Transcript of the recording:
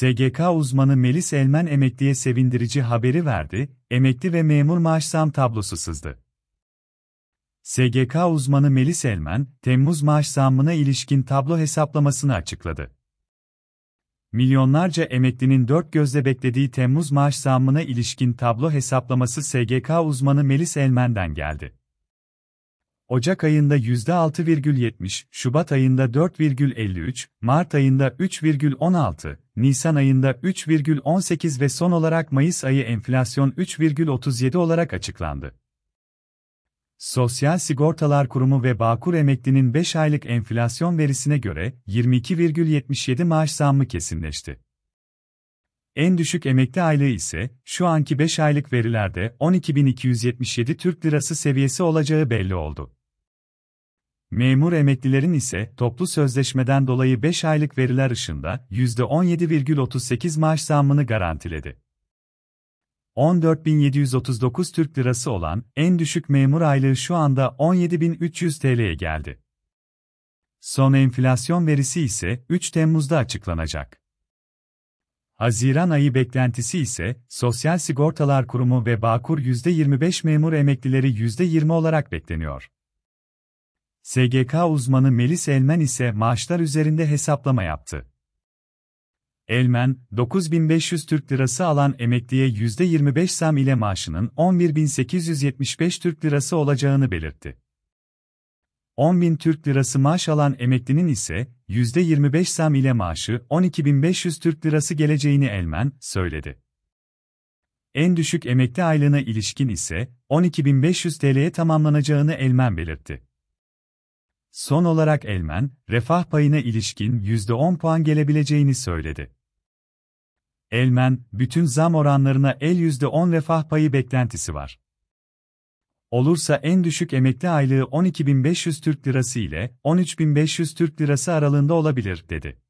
SGK uzmanı Melis Elmen emekliye sevindirici haberi verdi, emekli ve memur maaş zam tablosu sızdı. SGK uzmanı Melis Elmen, Temmuz maaş zammına ilişkin tablo hesaplamasını açıkladı. Milyonlarca emeklinin dört gözle beklediği Temmuz maaş zammına ilişkin tablo hesaplaması SGK uzmanı Melis Elmen'den geldi. Ocak ayında %6,70, Şubat ayında 4,53, Mart ayında 3,16, Nisan ayında 3,18 ve son olarak Mayıs ayı enflasyon 3,37 olarak açıklandı. Sosyal Sigortalar Kurumu ve Bağkur emeklinin 5 aylık enflasyon verisine göre 22,77 maaş zammı kesinleşti. En düşük emekli aylığı ise şu anki 5 aylık verilerde 12.277 Türk Lirası seviyesi olacağı belli oldu. Memur emeklilerin ise toplu sözleşmeden dolayı 5 aylık veriler ışığında %17,38 maaş zammını garantiledi. 14.739 Türk Lirası olan en düşük memur aylığı şu anda 17.300 TL'ye geldi. Son enflasyon verisi ise 3 Temmuz'da açıklanacak. Haziran ayı beklentisi ise Sosyal Sigortalar Kurumu ve Bağkur %25 memur emeklileri %20 olarak bekleniyor. SGK uzmanı Melis Elmen ise maaşlar üzerinde hesaplama yaptı. Elmen, 9500 Türk Lirası alan emekliye %25 zam ile maaşının 11.875 Türk Lirası olacağını belirtti. 10.000 Türk Lirası maaş alan emeklinin ise %25 zam ile maaşı 12.500 Türk Lirası geleceğini Elmen söyledi. En düşük emekli aylığına ilişkin ise 12.500 TL'ye tamamlanacağını Elmen belirtti. Son olarak Elmen, refah payına ilişkin %10 puan gelebileceğini söyledi. Elmen, bütün zam oranlarına el %10 refah payı beklentisi var. Olursa en düşük emekli aylığı 12.500 Türk Lirası ile 13.500 Türk Lirası aralığında olabilir, dedi.